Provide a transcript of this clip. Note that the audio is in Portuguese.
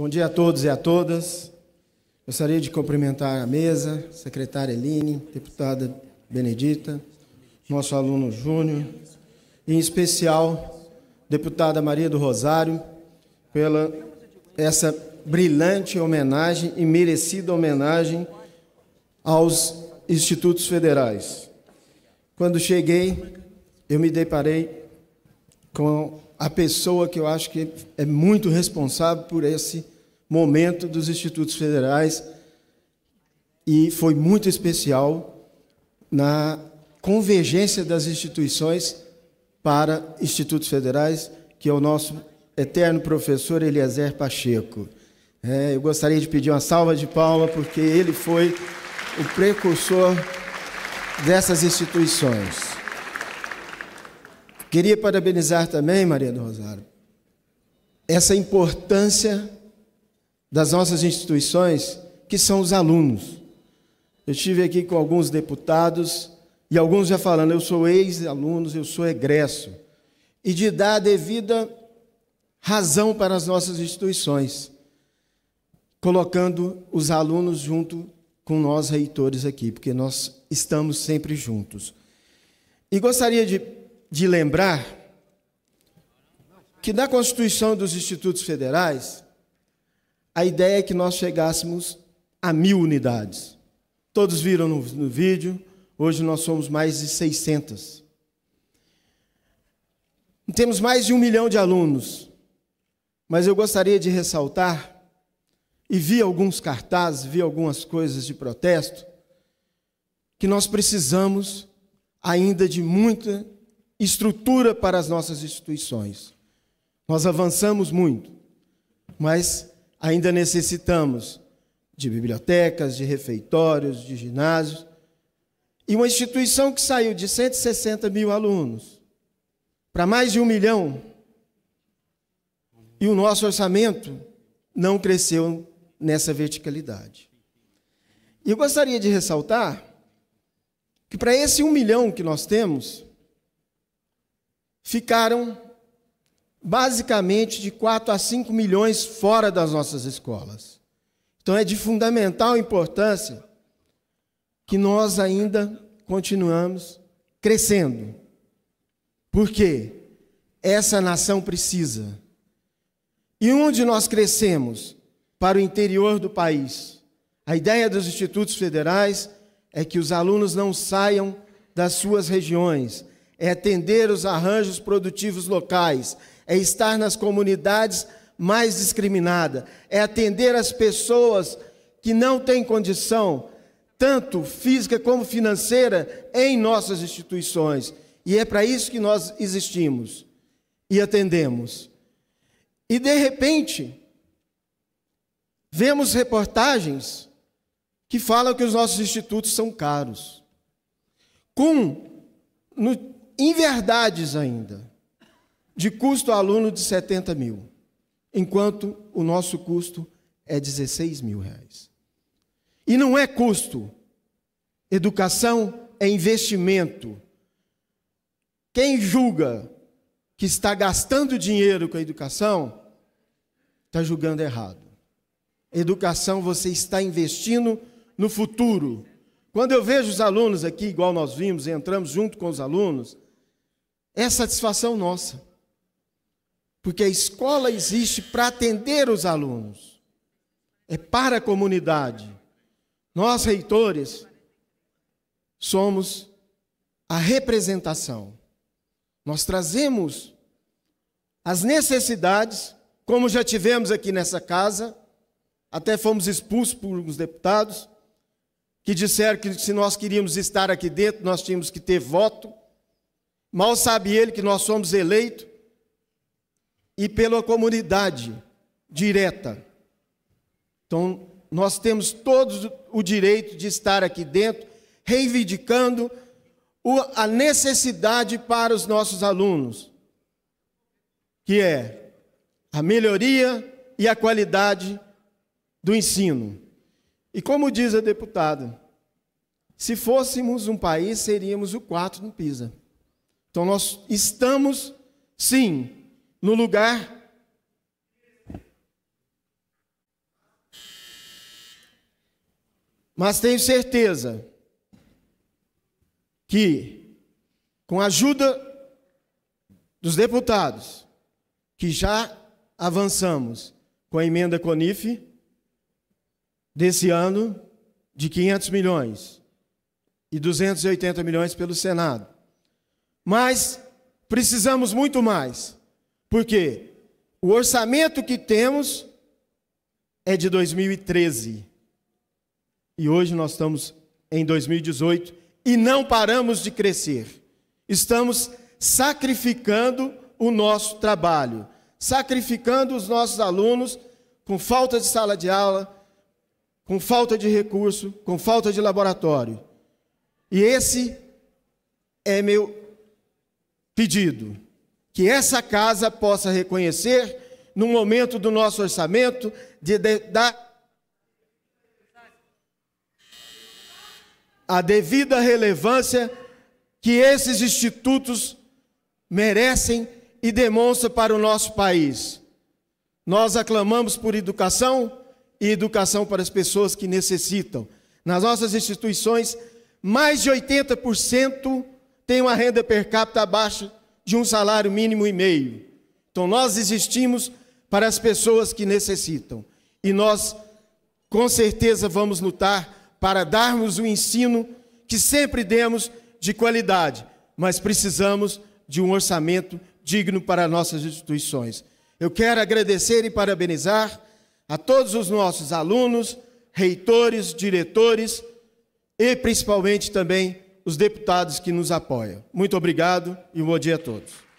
Bom dia a todos e a todas. Gostaria de cumprimentar a mesa, secretária Eline, deputada Benedita, nosso aluno Júnior, e em especial deputada Maria do Rosário, pela essa brilhante homenagem e merecida homenagem aos institutos federais. Quando cheguei, eu me deparei com a pessoa que eu acho que é muito responsável por esse momento dos institutos federais e foi muito especial na convergência das instituições para institutos federais, que é o nosso eterno professor Eliezer Pacheco. É, eu gostaria de pedir uma salva de palma, porque ele foi o precursor dessas instituições. Queria parabenizar também, Maria do Rosário, essa importância das nossas instituições, que são os alunos. Eu estive aqui com alguns deputados e alguns já falando, eu sou ex-alunos, eu sou egresso. E de dar devida razão para as nossas instituições, colocando os alunos junto com nós, reitores, aqui, porque nós estamos sempre juntos. E gostaria de de lembrar que na Constituição dos Institutos Federais, a ideia é que nós chegássemos a mil unidades. Todos viram no, no vídeo, hoje nós somos mais de 600. Temos mais de um milhão de alunos, mas eu gostaria de ressaltar, e vi alguns cartazes, vi algumas coisas de protesto, que nós precisamos ainda de muita estrutura para as nossas instituições. Nós avançamos muito, mas ainda necessitamos de bibliotecas, de refeitórios, de ginásios. E uma instituição que saiu de 160 mil alunos para mais de um milhão, e o nosso orçamento não cresceu nessa verticalidade. E eu gostaria de ressaltar que para esse um milhão que nós temos, ficaram basicamente de 4 a 5 milhões fora das nossas escolas. Então é de fundamental importância que nós ainda continuamos crescendo. Porque essa nação precisa. E onde nós crescemos? Para o interior do país. A ideia dos institutos federais é que os alunos não saiam das suas regiões, é atender os arranjos produtivos locais, é estar nas comunidades mais discriminadas, é atender as pessoas que não têm condição, tanto física como financeira, em nossas instituições. E é para isso que nós existimos e atendemos. E de repente, vemos reportagens que falam que os nossos institutos são caros. Com no, inverdades ainda, de custo aluno de 70 mil, enquanto o nosso custo é 16 mil reais. E não é custo, educação é investimento. Quem julga que está gastando dinheiro com a educação, está julgando errado. Educação, você está investindo no futuro. Quando eu vejo os alunos aqui, igual nós vimos, entramos junto com os alunos, é satisfação nossa. Porque a escola existe para atender os alunos, é para a comunidade. Nós, reitores, somos a representação. Nós trazemos as necessidades, como já tivemos aqui nessa casa, até fomos expulsos por uns deputados que disseram que se nós queríamos estar aqui dentro, nós tínhamos que ter voto. Mal sabe ele que nós somos eleitos e pela comunidade direta. Então, nós temos todos o direito de estar aqui dentro, reivindicando a necessidade para os nossos alunos, que é a melhoria e a qualidade do ensino. E como diz a deputada, se fôssemos um país, seríamos o quarto no PISA. Então nós estamos, sim, no lugar Mas tenho certeza que, com a ajuda dos deputados, que já avançamos com a emenda CONIF desse ano de 500 milhões e 280 milhões pelo Senado. Mas precisamos muito mais. Porque o orçamento que temos é de 2013. E hoje nós estamos em 2018 e não paramos de crescer. Estamos sacrificando o nosso trabalho, sacrificando os nossos alunos com falta de sala de aula, com falta de recurso, com falta de laboratório. E esse é meu pedido: que essa casa possa reconhecer, no momento do nosso orçamento, de, de a devida relevância que esses institutos merecem e demonstram para o nosso país. Nós aclamamos por educação e educação para as pessoas que necessitam. Nas nossas instituições, mais de 80% tem uma renda per capita abaixo de um salário mínimo e meio. Então, nós existimos para as pessoas que necessitam. E nós, com certeza, vamos lutar para darmos o ensino que sempre demos de qualidade, mas precisamos de um orçamento digno para nossas instituições. Eu quero agradecer e parabenizar a todos os nossos alunos, reitores, diretores e principalmente também os deputados que nos apoiam. Muito obrigado e um bom dia a todos.